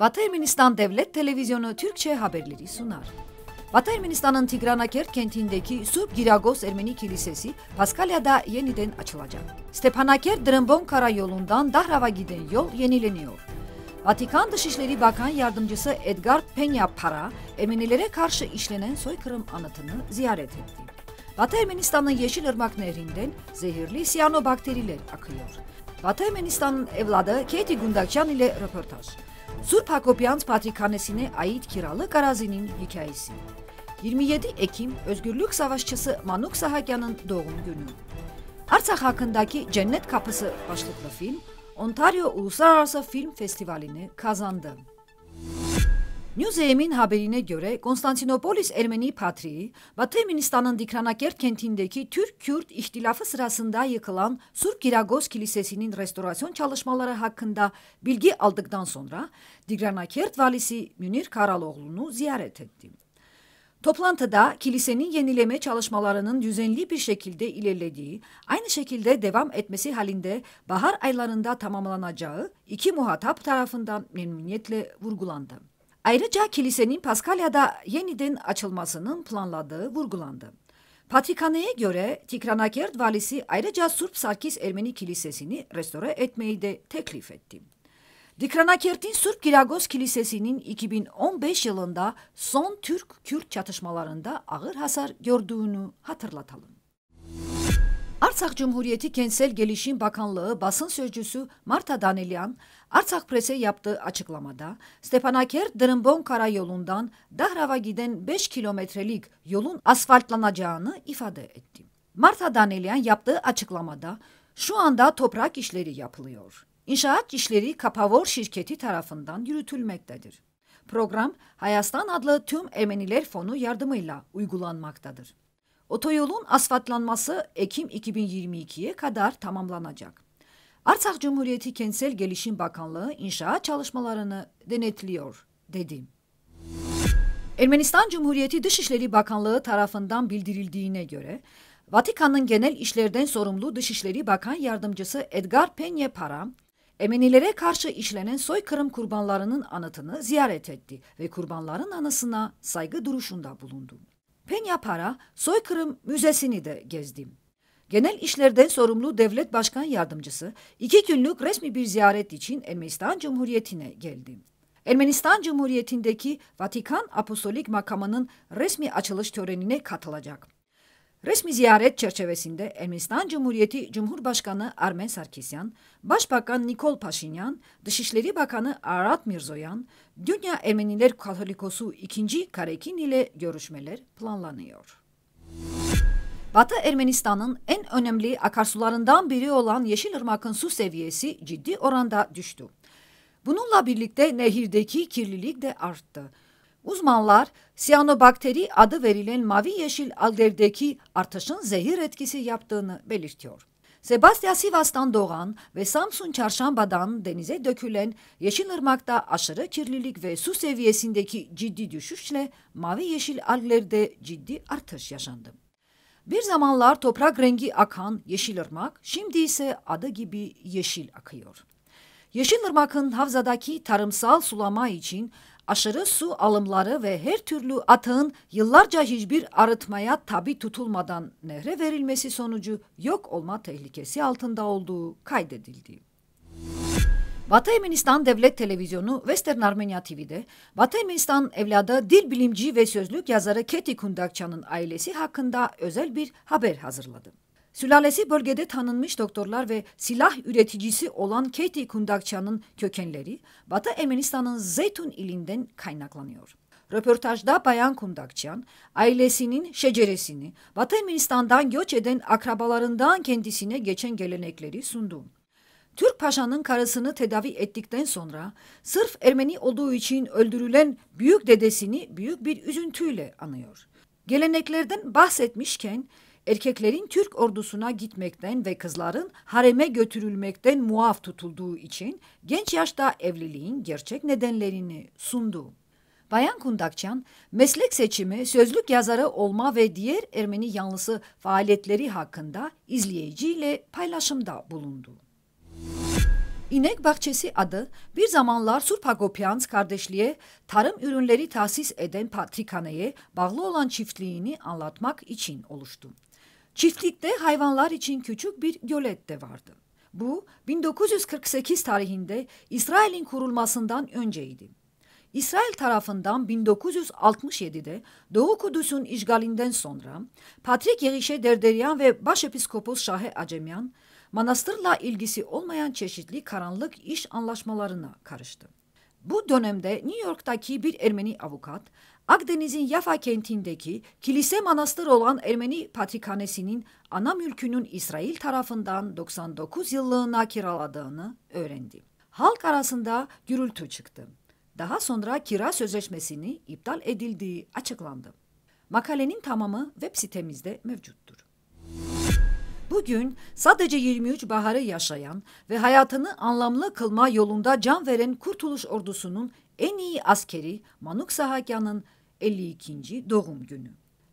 Batı Ermenistan Devlet Televizyonu Türkçe haberleri sunar. Batı Ermenistan'ın Tigranaker kentindeki Surp Giragos Ermeni Kilisesi Paskalya'da yeniden açılacak. Stepanaker Drımbon Karayolu'ndan Dahrav'a giden yol yenileniyor. Vatikan Dışişleri Bakan Yardımcısı Edgar Peña Para, Ermenilere karşı işlenen soykırım anıtını ziyaret etti. Batı Ermenistan'ın Yeşilırmak Nehri'nden zehirli siyanobakteriler akıyor. Batı Ermenistan'ın evladı Katie Gundakçan ile röportaj. Surp Hakopyan Patrikhanesi'ne ait kiralık arazinin hikayesi. 27 Ekim Özgürlük Savaşçısı Manuk Sahakyan'ın doğum günü. Arsak hakkındaki Cennet Kapısı başlıklı film Ontario Uluslararası Film Festivali'ni kazandı. News'emin haberine göre Konstantinopolis Ermeni Patriği, Batı Ermenistan'ın Dikranakert kentindeki Türk-Kürt ihtilafı sırasında yıkılan Surp Giragos Kilisesi'nin restorasyon çalışmaları hakkında bilgi aldıktan sonra Dikranakert valisi Münir Karaloğlu'nu ziyaret etti. Toplantıda kilisenin yenileme çalışmalarının düzenli bir şekilde ilerlediği, aynı şekilde devam etmesi halinde bahar aylarında tamamlanacağı iki muhatap tarafından memnuniyetle vurgulandı. Ayrıca kilisenin Paskalya'da yeniden açılmasının planladığı vurgulandı. Patrikhaneye göre Tikranakert valisi ayrıca Surp Sarkis Ermeni Kilisesi'ni restore etmeyi de teklif etti. Tikranakert'in Surp Giragos Kilisesi'nin 2015 yılında son Türk-Kürt çatışmalarında ağır hasar gördüğünü hatırlatalım. Artsakh Cumhuriyeti Kentsel Gelişim Bakanlığı basın sözcüsü Marta Danilyan, Artsakh Pres'e yaptığı açıklamada Stepanaker Dırımbon Karayolu'ndan Dahrav'a giden 5 kilometrelik yolun asfaltlanacağını ifade etti. Marta Danilyan yaptığı açıklamada şu anda toprak işleri yapılıyor. İnşaat işleri Kapavor şirketi tarafından yürütülmektedir. Program Hayastan adlı tüm Ermeniler fonu yardımıyla uygulanmaktadır. Otoyolun asfaltlanması Ekim 2022'ye kadar tamamlanacak. Arsak Cumhuriyeti Kentsel Gelişim Bakanlığı inşaat çalışmalarını denetliyor dedi. Ermenistan Cumhuriyeti Dışişleri Bakanlığı tarafından bildirildiğine göre Vatikan'ın genel işlerden sorumlu Dışişleri Bakan Yardımcısı Edgar Penye Para, Emenilere karşı işlenen soykırım kurbanlarının anıtını ziyaret etti ve kurbanların anısına saygı duruşunda bulundu. Penyapara Soykırım Müzesi'ni de gezdim. Genel işlerden sorumlu devlet başkan yardımcısı iki günlük resmi bir ziyaret için Ermenistan Cumhuriyeti'ne geldim. Ermenistan Cumhuriyeti'ndeki Vatikan Apostolik makamının resmi açılış törenine katılacak. Resmi ziyaret çerçevesinde Ermenistan Cumhuriyeti Cumhurbaşkanı Armen Sarkisyan, Başbakan Nikol Paşinyan, Dışişleri Bakanı Arat Mirzoyan, Dünya Ermeniler Katolikosu 2. Karekin ile görüşmeler planlanıyor. Batı Ermenistan'ın en önemli akarsularından biri olan Yeşilırmak'ın su seviyesi ciddi oranda düştü. Bununla birlikte nehirdeki kirlilik de arttı. Uzmanlar siyanobakteri adı verilen mavi yeşil alderdeki artışın zehir etkisi yaptığını belirtiyor. Sebastian Sivas'tan doğan ve Samsun Çarşamba'dan denize dökülen Yeşilırmak'ta aşırı kirlilik ve su seviyesindeki ciddi düşüşle mavi yeşil allerde ciddi artış yaşandı. Bir zamanlar toprak rengi akan Yeşilırmak, şimdi ise adı gibi yeşil akıyor. Yeşilırmak'ın havzadaki tarımsal sulama için aşırı su alımları ve her türlü atığın yıllarca hiçbir arıtmaya tabi tutulmadan nehre verilmesi sonucu yok olma tehlikesi altında olduğu kaydedildi. Batı Ermenistan Devlet Televizyonu Western Armenia TV'de Batı Ermenistan evladı dil bilimci ve sözlük yazarı Keti Kundakça'nın ailesi hakkında özel bir haber hazırladı. Sülalesi bölgede tanınmış doktorlar ve silah üreticisi olan Katie Kundakça'nın kökenleri Batı Ermenistan'ın Zeytun ilinden kaynaklanıyor. Röportajda Bayan Kundakçan, ailesinin şeceresini Batı Ermenistan'dan göç eden akrabalarından kendisine geçen gelenekleri sundu. Türk Paşa'nın karısını tedavi ettikten sonra sırf Ermeni olduğu için öldürülen büyük dedesini büyük bir üzüntüyle anıyor. Geleneklerden bahsetmişken erkeklerin Türk ordusuna gitmekten ve kızların hareme götürülmekten muaf tutulduğu için genç yaşta evliliğin gerçek nedenlerini sundu. Bayan Kundakçan, meslek seçimi, sözlük yazarı olma ve diğer Ermeni yanlısı faaliyetleri hakkında izleyiciyle paylaşımda bulundu. İnek Bahçesi adı bir zamanlar Surpagopians kardeşliğe tarım ürünleri tahsis eden Patrikhane'ye bağlı olan çiftliğini anlatmak için oluştu. Çiftlikte hayvanlar için küçük bir gölet de vardı. Bu 1948 tarihinde İsrail'in kurulmasından önceydi. İsrail tarafından 1967'de Doğu Kudüs'ün işgalinden sonra Patrik Yerişe Derderyan ve Başepiskopos Şahe Acemyan manastırla ilgisi olmayan çeşitli karanlık iş anlaşmalarına karıştı. Bu dönemde New York'taki bir Ermeni avukat Akdeniz'in Yafa kentindeki kilise manastırı olan Ermeni Patrikhanesi'nin ana mülkünün İsrail tarafından 99 yıllığına kiraladığını öğrendi. Halk arasında gürültü çıktı. Daha sonra kira sözleşmesini iptal edildiği açıklandı. Makalenin tamamı web sitemizde mevcuttur. Bugün sadece 23 baharı yaşayan ve hayatını anlamlı kılma yolunda can veren Kurtuluş Ordusu'nun en iyi askeri Manuk Sahakyan'ın 52. doğum günü.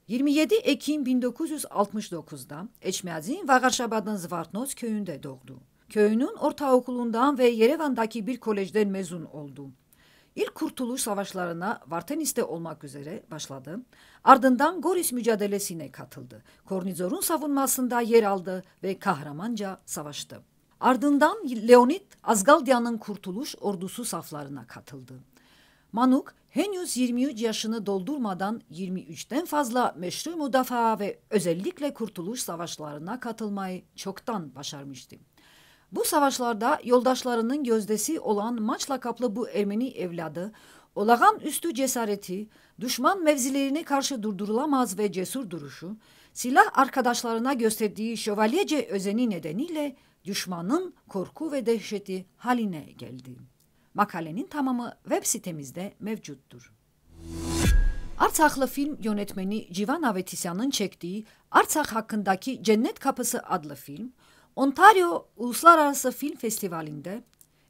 27 Ekim 1969'da Eçmezin Vagarşabad'ın Zvartnoz köyünde doğdu. Köyünün ortaokulundan ve Yerevan'daki bir kolejden mezun oldu. İlk kurtuluş savaşlarına Vartenis'te olmak üzere başladı. Ardından Goris mücadelesine katıldı. Kornizor'un savunmasında yer aldı ve kahramanca savaştı. Ardından Leonid Azgaldia'nın kurtuluş ordusu saflarına katıldı. Manuk henüz 23 yaşını doldurmadan 23'ten fazla meşru müdafaa ve özellikle kurtuluş savaşlarına katılmayı çoktan başarmıştı. Bu savaşlarda yoldaşlarının gözdesi olan maçla kaplı bu Ermeni evladı, üstü cesareti, düşman mevzilerine karşı durdurulamaz ve cesur duruşu, silah arkadaşlarına gösterdiği şövalyece özeni nedeniyle düşmanın korku ve dehşeti haline geldi.'' Makalenin tamamı web sitemizde mevcuttur. Artsaklı film yönetmeni Civan Avetisyan'ın çektiği Artsak hakkındaki Cennet Kapısı adlı film, Ontario Uluslararası Film Festivali'nde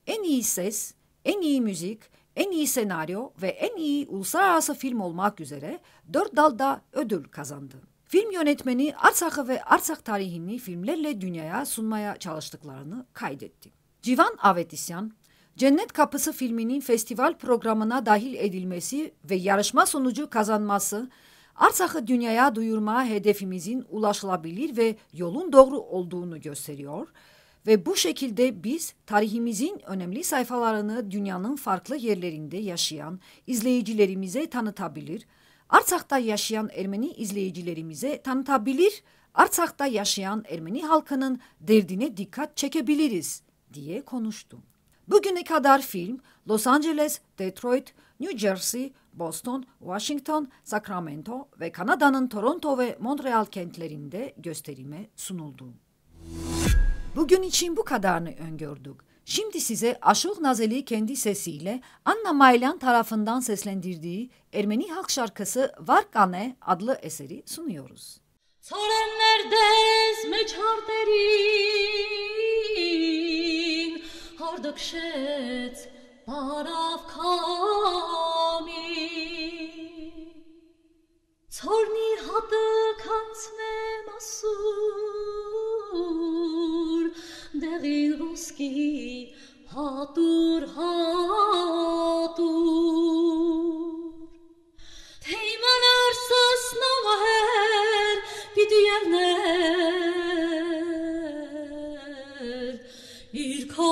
en iyi ses, en iyi müzik, en iyi senaryo ve en iyi uluslararası film olmak üzere dört dalda ödül kazandı. Film yönetmeni Arsak'ı ve Arsak tarihini filmlerle dünyaya sunmaya çalıştıklarını kaydetti. Civan Avetisyan, Cennet Kapısı filminin festival programına dahil edilmesi ve yarışma sonucu kazanması Arsak'ı dünyaya duyurma hedefimizin ulaşılabilir ve yolun doğru olduğunu gösteriyor ve bu şekilde biz tarihimizin önemli sayfalarını dünyanın farklı yerlerinde yaşayan izleyicilerimize tanıtabilir, Arsak'ta yaşayan Ermeni izleyicilerimize tanıtabilir, Arsak'ta yaşayan Ermeni halkının derdine dikkat çekebiliriz diye konuştum. Bugüne kadar film Los Angeles, Detroit, New Jersey, Boston, Washington, Sacramento ve Kanada'nın Toronto ve Montreal kentlerinde gösterime sunuldu. Bugün için bu kadarını öngördük. Şimdi size Aşık Nazeli kendi sesiyle Anna Maylan tarafından seslendirdiği Ermeni halk şarkısı Varkane adlı eseri sunuyoruz. Sorenler dez meçharteri Նորդը քշեց Պարավ քամի Ցորնի հատը կանցնեմ ասուր Դեղին ոսկի հատուր հատուր Թե իմանար սասնով հեր պիտի ելներ Իր քո